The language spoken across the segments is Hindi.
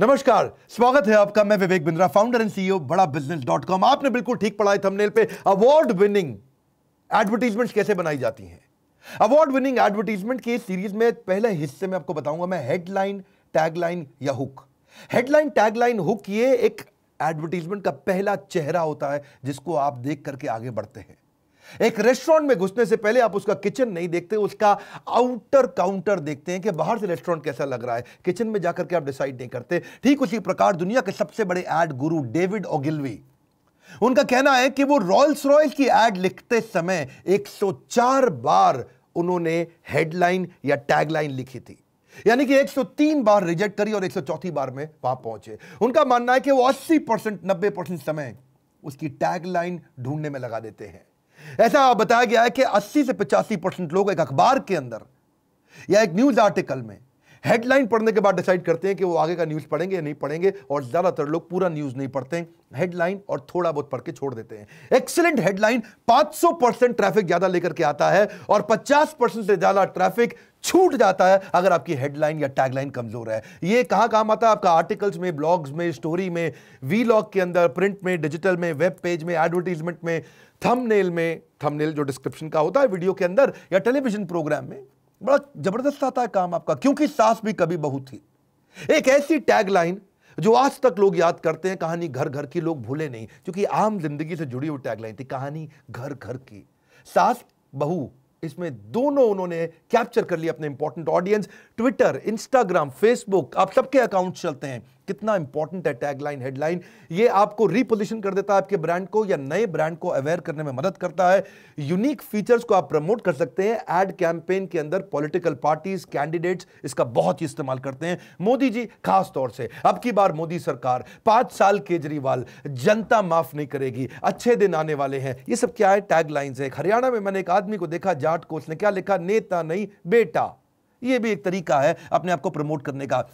नमस्कार स्वागत है आपका मैं Vivek Bindra founder and CEO Bada business dot com आपने बिल्कुल ठीक पढ़ा है थंबनेल पे अवार्ड विनिंग एडवर्टीजमेंट कैसे बनाई जाती हैं अवार्ड विनिंग एडवर्टीजमेंट की सीरीज में पहले हिस्से में आपको बताऊंगा मैं हेडलाइन टैगलाइन या हुक हेडलाइन टैगलाइन हुक ये एक एडवर्टीजमेंट का पहला चेहरा होता है जिसको आप देख करके आगे बढ़ते हैं एक रेस्टोरेंट में घुसने से पहले आप उसका किचन नहीं देखते उसका आउटर काउंटर देखते हैं कि बाहर से रेस्टोरेंट कैसा लग रहा है किचन में जाकर के आप डिसाइड नहीं करते ठीक उसी प्रकार दुनिया के सबसे बड़े एड गुरु डेविड ओगिल्वी उनका कहना है कि वो रॉयल्स रॉयल की एड लिखते समय 104 बार उन्होंने हेडलाइन या टैगलाइन लिखी थी यानी कि 103 बार रिजेक्ट करी और चौथी बार में वहां पहुंचे उनका मानना है कि वो 80 परसेंट नब्बे परसेंट समय उसकी टैगलाइन ढूंढने में लगा देते हैं ऐसा बताया गया है कि 80 से 85 परसेंट लोग एक अखबार के अंदर या एक न्यूज़ आर्टिकल में हेडलाइन पढ़ने के बाद डिसाइड करते हैं कि वो आगे का न्यूज़ पढ़ेंगे या नहीं पढ़ेंगे और ज़्यादातर लोग पूरा न्यूज़ नहीं पढ़ते हैं हेडलाइन और थोड़ा बहुत पढ़ के छोड़ देते हैं एक्सीलेंट हेडलाइन 500 परसेंट ट्रैफिक ज़्यादा लेकर के आता है और 50 परसेंट से ज़्यादा ट्रैफिक छूट जाता है अगर आपकी हेडलाइन या टैगलाइन कमजोर है ये कहाँ काम आता है आपका आर्टिकल्स में ब्लॉग्स में स्टोरी में वी के अंदर प्रिंट में डिजिटल में वेब पेज में एडवर्टीजमेंट में थंबनेल में थंबनेल जो डिस्क्रिप्शन का होता है वीडियो के अंदर या टेलीविजन प्रोग्राम में बड़ा जबरदस्त आता है काम आपका क्योंकि सास भी कभी बहुत थी एक ऐसी टैगलाइन जो आज तक लोग याद करते हैं कहानी घर घर की लोग भूले नहीं क्योंकि आम जिंदगी से जुड़ी हुई टैगलाइन थी कहानी घर घर की सास बहू इसमें दोनों उन्होंने कैप्चर कर लिया अपने important audience Twitter Instagram Facebook आप सबके अकाउंट चलते हैं कितना इंपॉर्टेंट है टैगलाइन हेडलाइन ये आपको रिपोजिशन कर देता है आपके ब्रांड को या नए ब्रांड को अवेयर करने में मदद करता है यूनिक फीचर्स को आप प्रमोट कर सकते हैं एड कैंपेन के अंदर पॉलिटिकल पार्टीज कैंडिडेट्स इसका बहुत ही इस्तेमाल करते हैं मोदी जी खास तौर से अब की बार मोदी सरकार पांच साल केजरीवाल जनता माफ नहीं करेगी अच्छे दिन आने वाले हैं ये सब क्या है टैगलाइंस है हरियाणा में मैंने एक आदमी को देखा जाट को उसने क्या लिखा नेता नहीं बेटा ये भी एक तरीका है अपने आप को प्रमोट करने का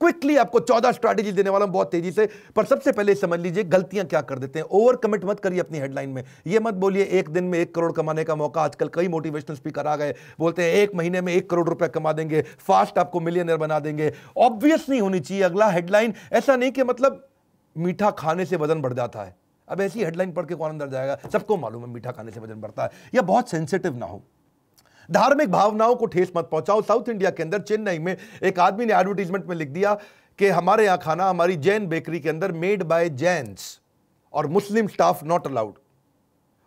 क्विकली आपको चौदह स्ट्रैटेजी देने वाला हूं बहुत तेजी से पर सबसे पहले समझ लीजिए गलतियां क्या कर देते हैं ओवर कमिट मत करिए अपनी हेडलाइन में यह मत बोलिए एक दिन में एक करोड़ कमाने का मौका आजकल कई मोटिवेशनल स्पीकर आ गए बोलते हैं एक महीने में एक करोड़ रुपया कमा देंगे फास्ट आपको मिलियनर बना देंगे ऑब्वियस नहीं होनी चाहिए अगला हेडलाइन ऐसा नहीं कि मतलब मीठा खाने से वजन बढ़ जाता है अब ऐसी हेडलाइन पढ़ के कौन अंदर जाएगा सबको मालूम है मीठा खाने से वजन बढ़ता है या बहुत सेंसिटिव ना हो धार्मिक भावनाओं को ठेस मत पहुंचाओ साउथ इंडिया के अंदर चेन्नई में एक आदमी ने एडवर्टीजमेंट में लिख दिया कि हमारे यहां खाना हमारी जैन बेकरी के अंदर मेड बाय जैन्स और मुस्लिम स्टाफ नॉट अलाउड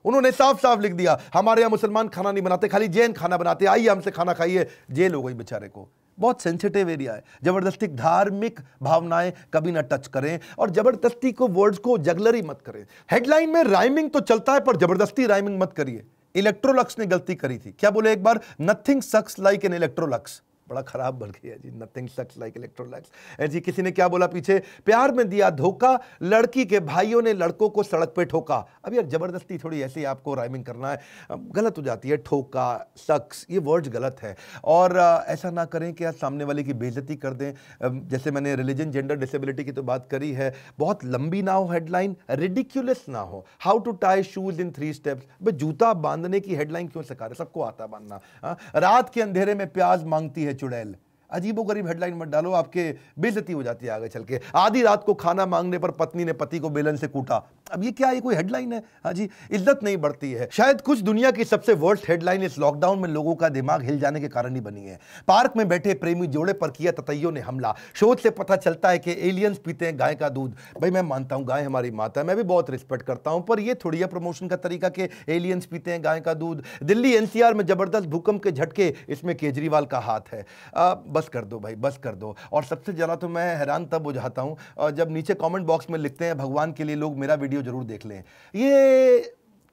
उन्होंने साफ साफ लिख दिया हमारे यहां मुसलमान खाना नहीं बनाते खाली जैन खाना बनाते आइए हमसे खाना खाइए जेल हो गई बेचारे को बहुत सेंसिटिव एरिया है जबरदस्ती धार्मिक भावनाएं कभी ना टच करें और जबरदस्ती को वर्ड्स को जगलरी मत करें हेडलाइन में राइमिंग तो चलता है पर जबरदस्ती राइमिंग मत करिए इलेक्ट्रोलक्स ने गलती करी थी क्या बोले एक बार nothing sucks like an Electrolux बड़ा खराब बन गया जी nothing sucks like electrolytes and जी किसी ने क्या बोला पीछे प्यार में दिया धोखा लड़की के भाइयों ने लड़कों को सड़क पे ठोका अब यार ज़बरदस्ती थोड़ी ऐसे ही आपको राइमिंग करना है गलत हो जाती है ठोका सक्स ये वर्ड्स गलत है और ऐसा ना करें कि यार सामने वाले की बेजती कर दें जैसे मैंने रिलीजन जेंडर डिसेबिलिटी की तो बात करी है बहुत लंबी ना हो हेडलाइन रिडिक्यूलस ना हो how to tie shoes in three steps भाई जूता बांधने की हेडलाइन क्यों सिखा रहे सबको आता बांधना हाँ? रात के अंधेरे में प्याज मांगती है spirituelle अजीबो गरीब हेडलाइन मत डालो आपके बेजती हो जाती है आगे चल के आधी रात को खाना मांगने पर पत्नी ने पति को बेलन से कूटा अब ये क्या ये कोई हेडलाइन है हाँ जी इज्जत नहीं बढ़ती है शायद कुछ दुनिया की सबसे वर्स्ट हेडलाइन इस लॉकडाउन में लोगों का दिमाग हिल जाने के कारण ही बनी है पार्क में बैठे प्रेमी जोड़े पर किया ततैयों ने हमला शोध से पता चलता है कि एलियंस पीते हैं गाय का दूध भाई मैं मानता हूँ गाय हमारी माता है मैं भी बहुत रिस्पेक्ट करता हूँ पर यह थोड़ी है प्रमोशन का तरीका कि एलियंस पीते हैं गाय का दूध दिल्ली एनसीआर में जबरदस्त भूकंप के झटके इसमें केजरीवाल का हाथ है आ, बस कर दो भाई बस कर दो और सबसे ज़्यादा तो मैं हैरान तब हो जाता हूँ जब नीचे कॉमेंट बॉक्स में लिखते हैं भगवान के लिए लोग मेरा वीडियो ज़रूर देख लें ये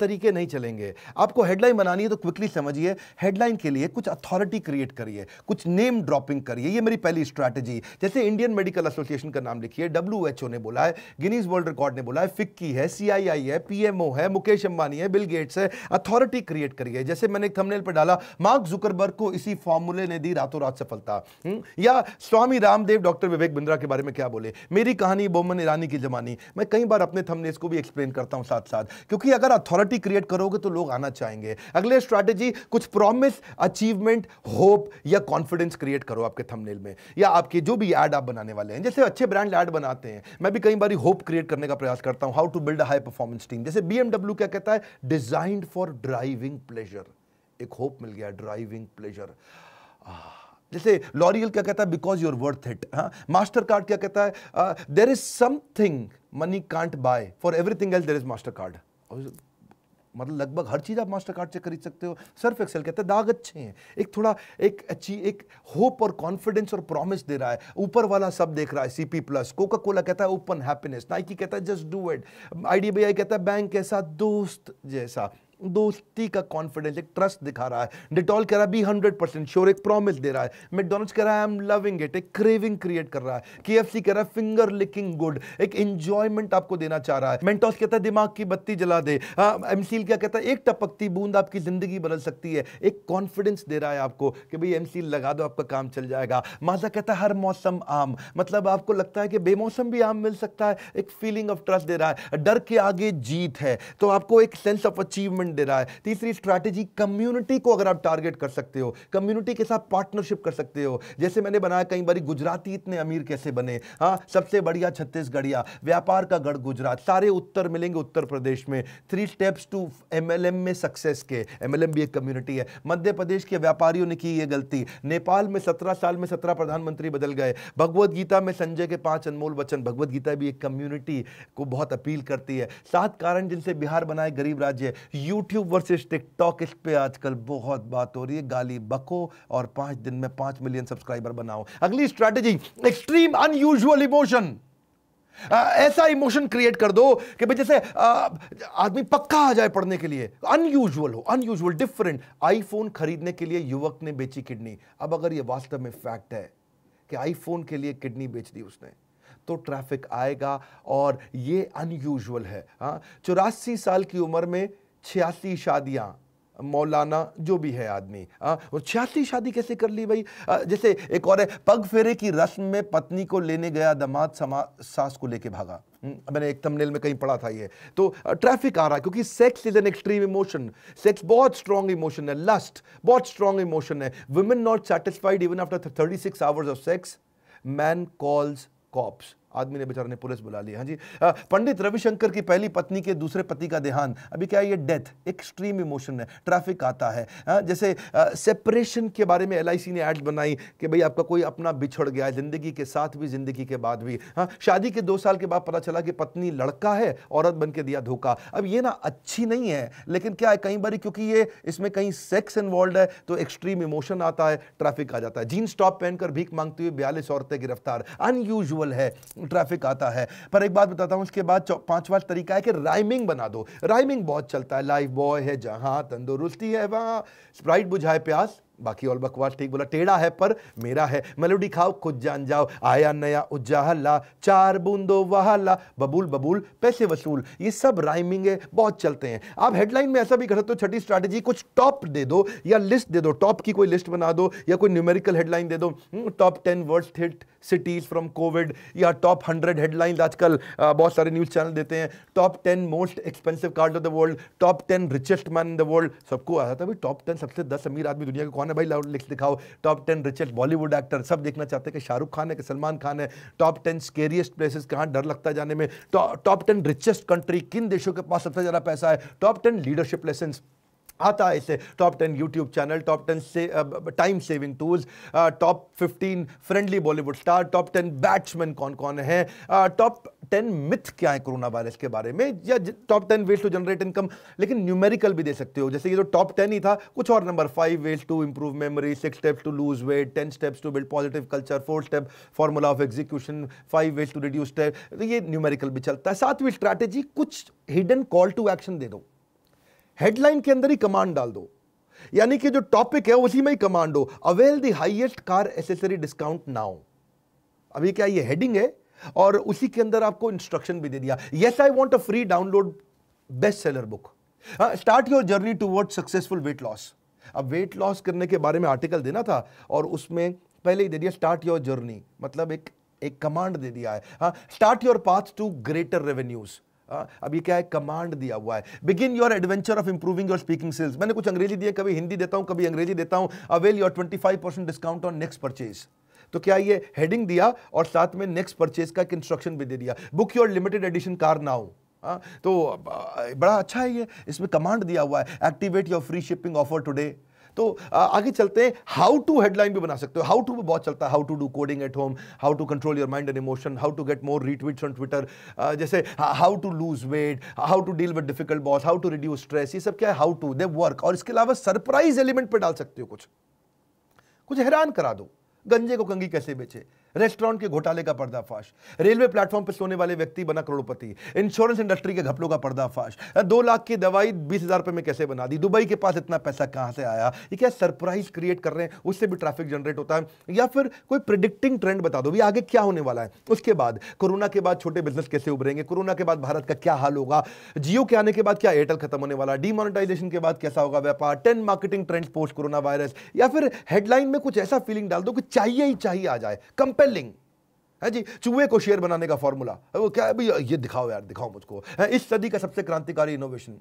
तरीके नहीं चलेंगे आपको हेडलाइन बनानी है तो क्विकली समझिए हेडलाइन के लिए कुछ अथॉरिटी क्रिएट करिए कुछ नेम ड्रॉपिंग करिए ये मेरी पहली स्ट्रैटेजी जैसे इंडियन मेडिकल एसोसिएशन का नाम लिखिए डब्ल्यू ने बोला है गिनीज वर्ल्ड रिकॉर्ड ने बोला है फिक्की है सी है पी है मुकेश अंबानी है बिल गेट्स है अथॉरिटी क्रिएट करिए जैसे मैंने थंबनेल पर डाला मार्क जुकरबर्ग को इसी फॉर्मूले ने दी रातों रात सफलता हम्म? या स्वामी रामदेव डॉक्टर विवेक बिंद्रा के बारे में क्या बोले मेरी कहानी बोमन ईरानी की जमानी मैं कई बार अपने थंबनेल्स को भी एक्सप्लेन करता हूं साथ साथ क्योंकि अगर अथॉरिटी अथॉरिटी क्रिएट करोगे तो लोग आना चाहेंगे अगले स्ट्रैटेजी कुछ प्रॉमिस अचीवमेंट होप या कॉन्फिडेंस क्रिएट करो आपके थंबनेल में या आपके जो भी एड आप बनाने वाले हैं जैसे अच्छे ब्रांड एड बनाते हैं मैं भी कई बार होप क्रिएट करने का प्रयास करता हूं how to build a high performance team जैसे बीएमडब्ल्यू क्या कहता है डिजाइंड फॉर ड्राइविंग प्लेजर एक होप मिल गया ड्राइविंग प्लेजर जैसे लॉरियल क्या कहता है बिकॉज यूर वर्थ इट हाँ मास्टर कार्ड क्या कहता है there is something money can't buy for everything else there is Master Card मतलब लगभग हर चीज़ आप मास्टर कार्ड से खरीद सकते हो सर्फ एक्सेल कहते हैं दाग अच्छे हैं एक थोड़ा एक अच्छी एक होप और कॉन्फिडेंस और प्रॉमिस दे रहा है ऊपर वाला सब देख रहा है सीपी प्लस कोका कोला कहता है ओपन हैप्पीनेस नाइकी कहता है जस्ट डू इट आई कहता है बैंक ऐसा दोस्त जैसा दोस्ती का कॉन्फिडेंस एक ट्रस्ट दिखा रहा है डिटॉल कह रहा है बी हंड्रेड परसेंट श्योर एक प्रॉमिस दे रहा है मैकडोनल्ड्स कह रहा है आई एम लविंग इट एक क्रेविंग क्रिएट कर रहा है के एफ सी कह रहा है फिंगर लिकिंग गुड एक इंजॉयमेंट आपको देना चाह रहा है मेंटोस कहता है दिमाग की बत्ती जला दे एम सील क्या कहता है एक टपकती बूंद आपकी जिंदगी बदल सकती है एक कॉन्फिडेंस दे रहा है आपको कि भाई एम सील लगा दो आपका काम चल जाएगा माजा कहता है हर मौसम आम मतलब आपको लगता है कि बेमौसम भी आम मिल सकता है एक फीलिंग ऑफ ट्रस्ट दे रहा है डर के आगे जीत है तो आपको एक सेंस ऑफ अचीवमेंट रिटर्न दे रहा है तीसरी स्ट्रैटेजी कम्युनिटी को अगर आप टारगेट कर सकते हो कम्युनिटी के साथ पार्टनरशिप कर सकते हो जैसे मैंने बनाया कई बार गुजराती इतने अमीर कैसे बने हाँ सबसे बढ़िया छत्तीसगढ़िया व्यापार का गढ़ गुजरात सारे उत्तर मिलेंगे उत्तर प्रदेश में थ्री स्टेप्स टू एमएलएम में सक्सेस के एमएलएम भी एक कम्युनिटी है मध्य प्रदेश के व्यापारियों ने की ये गलती नेपाल में सत्रह साल में सत्रह प्रधानमंत्री बदल गए भगवत गीता में संजय के पांच अनमोल वचन भगवत गीता भी एक कम्युनिटी को बहुत अपील करती है सात कारण जिनसे बिहार बनाए गरीब राज्य यू YouTube वर्सेस TikTok इस पे आजकल बहुत बात हो रही है गाली बको और पांच दिन में पांच मिलियन सब्सक्राइबर बनाओ अगली स्ट्रैटेजी एक्सट्रीम अनयूजुअल इमोशन ऐसा इमोशन क्रिएट कर दो कि भाई जैसे आदमी पक्का आ जाए पढ़ने के लिए अनयूजुअल हो अनयूजुअल डिफरेंट आईफोन खरीदने के लिए युवक ने बेची किडनी अब अगर ये वास्तव में फैक्ट है कि आईफोन के लिए किडनी बेच दी उसने तो ट्रैफिक आएगा और ये अनयूजुअल है हाँ चौरासी साल की उम्र में छियासी शादियाँ मौलाना जो भी है आदमी हाँ, और छियासी शादी कैसे कर ली भाई आ, जैसे एक और है पग फेरे की रस्म में पत्नी को लेने गया दामाद समा सास को लेके भागा हम्म, मैंने एक तमनेल में कहीं पढ़ा था ये तो ट्रैफिक आ रहा है क्योंकि sex is an extreme emotion sex बहुत स्ट्रॉन्ग इमोशन है लस्ट बहुत स्ट्रॉन्ग इमोशन है women not satisfied even after thirty six hours of sex man calls cops आदमी ने बेचारा ने पुलिस बुला लिया हाँ जी पंडित रविशंकर की पहली पत्नी के दूसरे पति का देहांत अभी क्या ये डेथ एक्सट्रीम इमोशन है ट्रैफिक आता है आ, हाँ, जैसे सेपरेशन के बारे में एल ने एड बनाई कि भाई आपका कोई अपना बिछड़ गया है ज़िंदगी के साथ भी ज़िंदगी के बाद भी हाँ शादी के दो साल के बाद पता चला कि पत्नी लड़का है औरत बन के दिया धोखा अब ये ना अच्छी नहीं है लेकिन क्या है कई बार क्योंकि ये इसमें कहीं सेक्स इन्वॉल्व है तो एक्सट्रीम इमोशन आता है ट्रैफिक आ जाता है जीन्स टॉप पहनकर भीख मांगती हुई बयालीस औरतें गिरफ्तार अनयूजल है ट्रैफिक आता है पर एक बात बताता हूँ उसके बाद पांचवा तरीका है कि राइमिंग बना दो राइमिंग बहुत चलता है लाइफ बॉय है जहाँ तंदुरुस्ती है वहाँ स्प्राइट बुझाए प्यास बाकी और बकवास ठीक बोला टेढ़ा है पर मेरा है मेलोडी खाओ खुद जान जाओ आया नया उजाला चार बूंदो वहाला बबूल बबूल पैसे वसूल ये सब राइमिंग है बहुत चलते हैं आप हेडलाइन में ऐसा भी कर सकते हो छठी स्ट्रैटेजी कुछ टॉप दे दो या लिस्ट दे दो टॉप की कोई लिस्ट बना दो या कोई न्यूमेरिकल हेडलाइन दे दो top ten worst hit cities from covid या टॉप हंड्रेड हेडलाइन आजकल बहुत सारे न्यूज़ चैनल देते हैं top ten most expensive card of the world top ten richest man in the world सबको आता था भाई टॉप टेन सबसे दस अमीर आदमी दुनिया के कौन खान है भाई लिख दिखाओ top ten richest Bollywood actor सब देखना चाहते हैं कि शाहरुख खान है कि सलमान खान है टॉप टेन स्केरियस्ट प्लेसेस कहाँ डर लगता है जाने में टॉप टेन रिचेस्ट कंट्री किन देशों के पास सबसे ज़्यादा पैसा है टॉप टेन लीडरशिप लेसन आता है इसे top ten YouTube channel top ten से time saving tools top fifteen friendly Bollywood star top ten batsman कौन कौन है टॉप टेन मिथ क्या है कोरोना वायरस के बारे में या top ten ways to generate income लेकिन न्यूमेरिकल भी दे सकते हो जैसे ये जो टॉप टेन ही था कुछ और number five ways to improve memory six steps to lose weight ten steps to build positive culture four step formula of execution five ways to reduce तो ये न्यूमेरिकल भी चलता है सातवीं स्ट्रैटेजी कुछ हिडन कॉल टू एक्शन दे दो हेडलाइन के अंदर ही कमांड डाल दो यानी कि जो टॉपिक है उसी में ही कमांड हो avail the highest car accessory discount now अभी क्या ये हेडिंग है और उसी के अंदर आपको इंस्ट्रक्शन भी दे दिया yes I want a free download best seller book start your journey toward successful weight loss अब वेट लॉस करने के बारे में आर्टिकल देना था और उसमें पहले ही दे दिया स्टार्ट योर जर्नी मतलब एक एक कमांड दे दिया है start your path to greater revenues अब ये क्या है कमांड दिया हुआ है begin your adventure of improving your speaking sales मैंने कुछ अंग्रेजी दिया कभी हिंदी देता हूं कभी अंग्रेजी देता हूं avail your twenty five percent discount on next purchase तो क्या ये हेडिंग दिया और साथ में नेक्स्ट परचेज का एक इंस्ट्रक्शन भी दे दिया book your limited edition car now तो बड़ा अच्छा है ये इसमें कमांड दिया हुआ है activate your free shipping offer today तो आगे चलते हैं हाउ टू हेडलाइन भी बना सकते हो हाउ टू भी बहुत चलता है how to do coding at home how to control your mind and emotion how to get more retweets on Twitter जैसे how to lose weight how to deal with difficult boss how to reduce stress ये सब क्या है हाउ टू दे वर्क और इसके अलावा सरप्राइज एलिमेंट पर डाल सकते हो कुछ कुछ हैरान करा दो गंजे को कंगी कैसे बेचे रेस्टोरेंट के घोटाले का पर्दाफाश रेलवे प्लेटफॉर्म पर सोने वाले व्यक्ति बना करोड़पति इंश्योरेंस इंडस्ट्री के घपलों का पर्दाफाश दो लाख की दवाई बीस हजार रुपये में कैसे बना दी दुबई के पास इतना पैसा कहां से आया ये क्या सरप्राइज क्रिएट कर रहे हैं उससे भी ट्रैफिक जनरेट होता है या फिर कोई प्रिडिक्टिंग ट्रेंड बता दो भी आगे क्या होने वाला है उसके बाद कोरोना के बाद छोटे बिजनेस कैसे उभरेंगे कोरोना के बाद भारत का क्या हाल होगा जियो के आने के बाद क्या एयरटेल खत्म होने वाला डीमोनिटाइजेशन के बाद कैसा होगा व्यापार ten marketing trend post corona virus या फिर हेडलाइन में कुछ ऐसा फीलिंग डाल दो कि चाहिए ही चाहिए आ जाए कंपेयर स्पेलिंग है जी चूहे को शेर बनाने का फॉर्मूला वो क्या है ये दिखाओ यार दिखाओ मुझको इस सदी का सबसे क्रांतिकारी इनोवेशन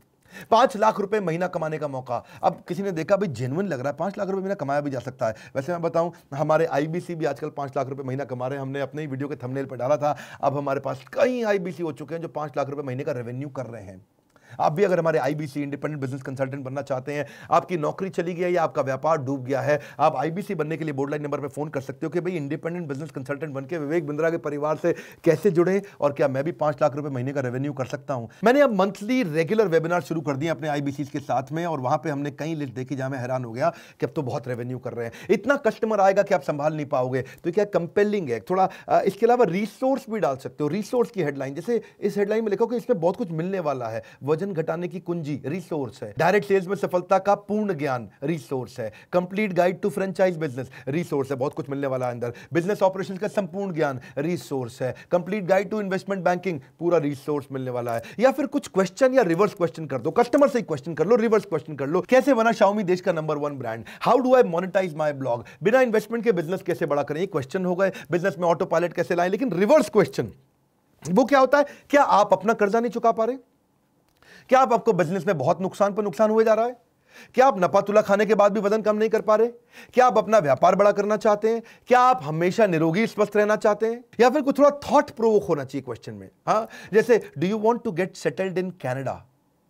पांच लाख रुपए महीना कमाने का मौका अब किसी ने देखा भाई जेनुअन लग रहा है पांच लाख रुपए महीना कमाया भी जा सकता है वैसे मैं बताऊं हमारे आईबीसी भी आजकल पांच लाख रुपए महीना कमा रहे हैं हमने अपने ही वीडियो के थंबनेल पर डाला था अब हमारे पास कई आईबीसी हो चुके हैं जो पांच लाख रुपए महीने का रेवेन्यू कर रहे हैं आप भी अगर हमारे आईबीसी इंडिपेंडेंट बिजनेस कंसल्टेंट बनना चाहते हैं आपकी नौकरी चली गई है या आपका व्यापार डूब गया है आप आईबीसी बनने के लिए बोर्डलाइन नंबर पर फोन कर सकते हो कि भाई इंडिपेंडेंट बिजनेस कंसल्टेंट बन के विवेक बिंद्रा के परिवार से कैसे जुड़े और क्या मैं भी पांच लाख रुपए महीने का रेवेन्यू कर सकता हूं मैंने अब मंथली रेगुलर वेबिनार शुरू कर दिए अपने आईबीसी के साथ में और वहां पर हमने कई लिस्ट देखी जहां मैं हैरान हो गया कि अब तो बहुत रेवेन्यू कर रहे हैं इतना कस्टमर आएगा कि आप संभाल नहीं पाओगे तो क्या कंपेलिंग है थोड़ा इसके अलावा रिसोर्स भी डाल सकते हो रिसोर्स की हेडलाइन जैसे इस हेडलाइन में लिखो कि इसमें बहुत कुछ मिलने वाला है वजन वजन घटाने की कुंजी रिसोर्स है डायरेक्ट सेल्स में सफलता का पूर्ण ज्ञान रिसोर्स है complete guide to franchise business resource है बहुत कुछ मिलने वाला है अंदर बिजनेस ऑपरेशन का संपूर्ण ज्ञान रिसोर्स है complete guide to investment banking पूरा रिसोर्स मिलने वाला है या फिर कुछ क्वेश्चन या रिवर्स क्वेश्चन कर दो कस्टमर से क्वेश्चन कर लो रिवर्स क्वेश्चन कर लो कैसे बना शाउमी देश का number one brand how do I monetize my blog बिना इन्वेस्टमेंट के बिजनेस कैसे बड़ा करें क्वेश्चन हो गए बिजनेस में ऑटो पायलट कैसे लाए लेकिन रिवर्स क्वेश्चन वो क्या होता है क्या आप अपना कर्जा नहीं चुका पा रहे क्या आप आपको बिजनेस में बहुत नुकसान पर नुकसान हुए जा रहा है क्या आप नपातुला खाने के बाद भी वजन कम नहीं कर पा रहे क्या आप अपना व्यापार बड़ा करना चाहते हैं क्या आप हमेशा निरोगी स्वस्थ रहना चाहते हैं या फिर कुछ थोड़ा थॉट प्रोवोक होना चाहिए क्वेश्चन में हाँ जैसे do you want to get settled in Canada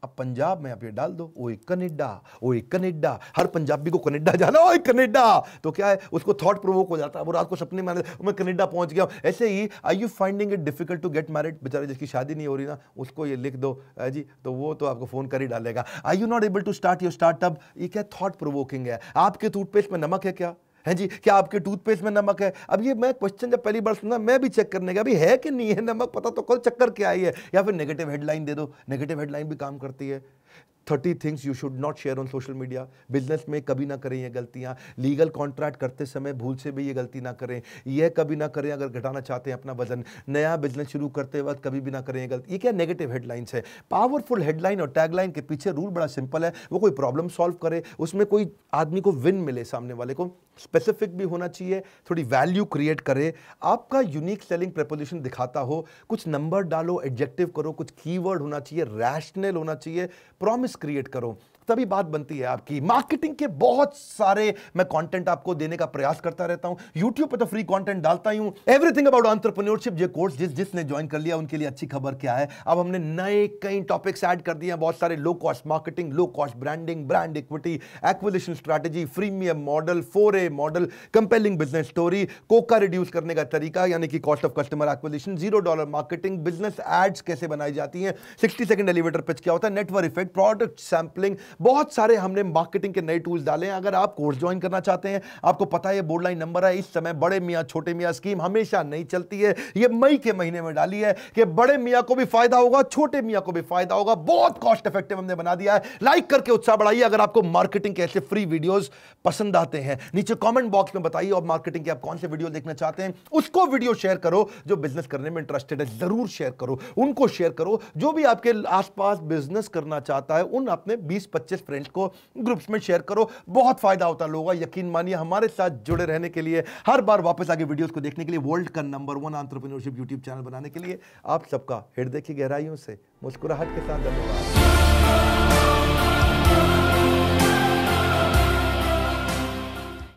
अब पंजाब में आप ये डाल दो ओ एक कनेडा ओ एक कनेडा हर पंजाबी को कनेडा जाना ओ एक कनेडा तो क्या है उसको थॉट प्रोवोक हो जाता है वो रात को सपने में मैं कनेडा पहुंच गया ऐसे ही I you finding it difficult to get married बेचारे जिसकी शादी नहीं हो रही ना उसको ये लिख दो जी तो वो तो आपको फ़ोन कर ही डालेगा I you not able to start your startup ये क्या थॉट प्रोवोकिंग है आपके टूथपेस्ट में नमक है क्या है जी क्या आपके टूथपेस्ट में नमक है अब ये मैं क्वेश्चन जब पहली बार सुना मैं भी चेक करने का अभी है कि नहीं है नमक पता तो कल चक्कर क्या आई है या फिर नेगेटिव हेडलाइन दे दो नेगेटिव हेडलाइन भी काम करती है thirty things you should not share on social media business में कभी ना करें ये गलतियाँ लीगल कॉन्ट्रैक्ट करते समय भूल से भी ये गलती ना करें यह कभी ना करें अगर घटाना चाहते हैं अपना वजन नया बिजनेस शुरू करते वक्त कभी भी ना करें ये गलती ये क्या नेगेटिव हेडलाइंस है पावरफुल हेडलाइन और टैगलाइन के पीछे रूल बड़ा सिंपल है वो कोई प्रॉब्लम सॉल्व करे उसमें कोई आदमी को विन मिले सामने वाले को स्पेसिफिक भी होना चाहिए थोड़ी वैल्यू क्रिएट करे आपका यूनिक सेलिंग प्रपोजिशन दिखाता हो कुछ नंबर डालो एडजेक्टिव करो कुछ कीवर्ड होना चाहिए रैशनल होना चाहिए प्रॉमिस क्रिएट करो तभी बात बनती है आपकी मार्केटिंग के बहुत सारे मैं कंटेंट आपको देने का प्रयास करता रहता हूं यूट्यूब पर तो फ्री कंटेंट डालता ही हूं एवरीथिंग अबाउट ऑन्टरप्रन्योरशिप ये कोर्स जिस जिसने ज्वाइन कर लिया उनके लिए अच्छी खबर क्या है अब हमने नए कई टॉपिक्स ऐड कर दिए हैं बहुत सारे low cost marketing low cost branding brand equity acquisition strategy freemium model four model compelling business story कोका रिड्यूस करने का तरीका यानी कि cost of customer acquisition zero dollar marketing business ads कैसे बनाई जाती है सिक्सटी सेकंड एलिवेटर पिच क्या होता है नेटवर्क इफेक्ट प्रोडक्ट सैम्पलिंग बहुत सारे हमने मार्केटिंग के नए टूल्स डाले हैं अगर आप कोर्स ज्वाइन करना चाहते हैं आपको पता है बोर्ड लाइन नंबर है इस समय बड़े मियाँ छोटे मियाँ स्कीम हमेशा नहीं चलती है ये मई के महीने में डाली है कि बड़े मियाँ को भी फायदा होगा छोटे मियाँ को भी फायदा होगा बहुत कॉस्ट इफेक्टिव हमने बना दिया है लाइक करके उत्साह बढ़ाइए अगर आपको मार्केटिंग के ऐसे फ्री वीडियोज पसंद आते हैं नीचे कॉमेंट बॉक्स में बताइए और मार्केटिंग के आप कौन से वीडियो देखना चाहते हैं उसको वीडियो शेयर करो जो बिजनेस करने में इंटरेस्टेड है जरूर शेयर करो उनको शेयर करो जो भी आपके आसपास बिजनेस करना चाहता है उन अपने बीस पच्चीस पच्चीस फ्रेंड्स को ग्रुप्स में शेयर करो बहुत फायदा होता है लोगों यकीन मानिए हमारे साथ जुड़े रहने के लिए हर बार वापस आगे वीडियोस को देखने के लिए वर्ल्ड का number one entrepreneurship YouTube channel बनाने के लिए आप सबका हृदय की गहराइयों से मुस्कुराहट के साथ धन्यवाद